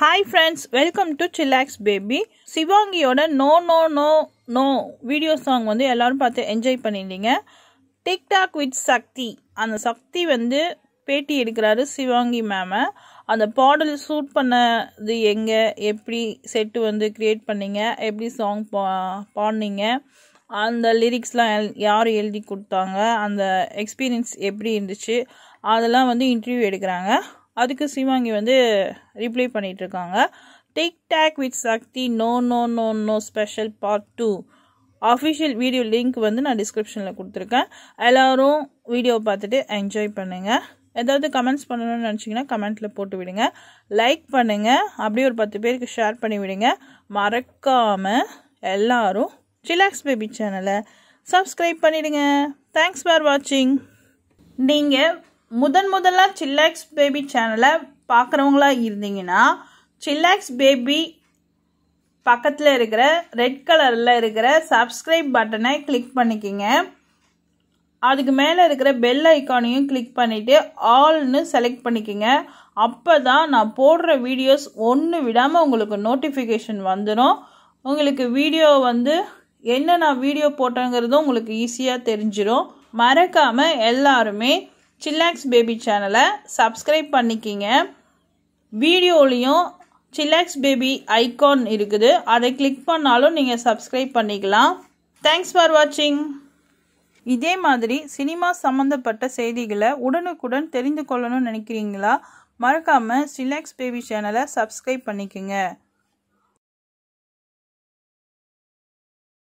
hi friends welcome to chillax baby சிவாங்கியோட no no no no video song வந்து எல்லோரும் பார்த்து என்ஜாய் பண்ணியிருந்தீங்க டிக்டாக் வித் சக்தி அந்த சக்தி வந்து பேட்டி எடுக்கிறாரு சிவாங்கி மேமை அந்த பாடல் ஷூட் பண்ணது எங்கே எப்படி செட்டு வந்து க்ரியேட் பண்ணீங்க எப்படி சாங் பா பாடினீங்க அந்த லிரிக்ஸ்லாம் எல் யார் எழுதி கொடுத்தாங்க அந்த எக்ஸ்பீரியன்ஸ் எப்படி இருந்துச்சு அதெல்லாம் வந்து இன்டர்வியூ எடுக்கிறாங்க அதுக்கு சிவாங்கி வந்து ரிப்ளை பண்ணிகிட்ருக்காங்க tick tock with Sakthi no no no no special part two official video link வந்து நான் டிஸ்கிரிப்ஷனில் கொடுத்துருக்கேன் எல்லோரும் வீடியோ பார்த்துட்டு என்ஜாய் பண்ணுங்கள் ஏதாவது கமெண்ட்ஸ் பண்ணணும்னு நினச்சிங்கன்னா கமெண்ட்டில் போட்டு விடுங்க லைக் பண்ணுங்கள் அப்படியே ஒரு பத்து பேருக்கு ஷேர் பண்ணி விடுங்க மறக்காமல் எல்லோரும் ரிலாக்ஸ் பேபி சேனலை சப்ஸ்கிரைப் பண்ணிவிடுங்க தேங்க்ஸ் ஃபார் வாட்சிங் நீங்கள் முதன் முதலாக சில்லாக்ஸ் பேபி சேனலை பார்க்குறவங்களா இருந்தீங்கன்னா சில்லாக்ஸ் பேபி பக்கத்தில் இருக்கிற ரெட் கலரில் இருக்கிற சப்ஸ்கிரைப் பட்டனை கிளிக் பண்ணிக்கிங்க அதுக்கு மேலே இருக்கிற பெல் ஐக்கானையும் கிளிக் பண்ணிவிட்டு ஆல்னு செலக்ட் பண்ணிக்கிங்க அப்போ தான் நான் போடுற வீடியோஸ் ஒன்று விடாமல் உங்களுக்கு நோட்டிஃபிகேஷன் வந்துடும் உங்களுக்கு வீடியோ வந்து என்ன நான் வீடியோ போட்டேங்கிறதும் உங்களுக்கு ஈஸியாக தெரிஞ்சிடும் மறக்காமல் எல்லாருமே சில்லாக்ஸ் பேபி சேனலை சப்ஸ்கிரைப் பண்ணிக்கிங்க வீடியோலையும் சில்லாக்ஸ் பேபி ஐக்கான் இருக்குது அதை கிளிக் பண்ணாலும் நீங்கள் சப்ஸ்கிரைப் பண்ணிக்கலாம் தேங்க்ஸ் ஃபார் வாட்சிங் இதே மாதிரி சினிமா சம்மந்தப்பட்ட செய்திகளை உடனுக்குடன் தெரிந்து கொள்ளணும்னு நினைக்கிறீங்களா மறக்காமல் சிலாக்ஸ் பேபி சேனலை சப்ஸ்கிரைப் பண்ணிக்கோங்க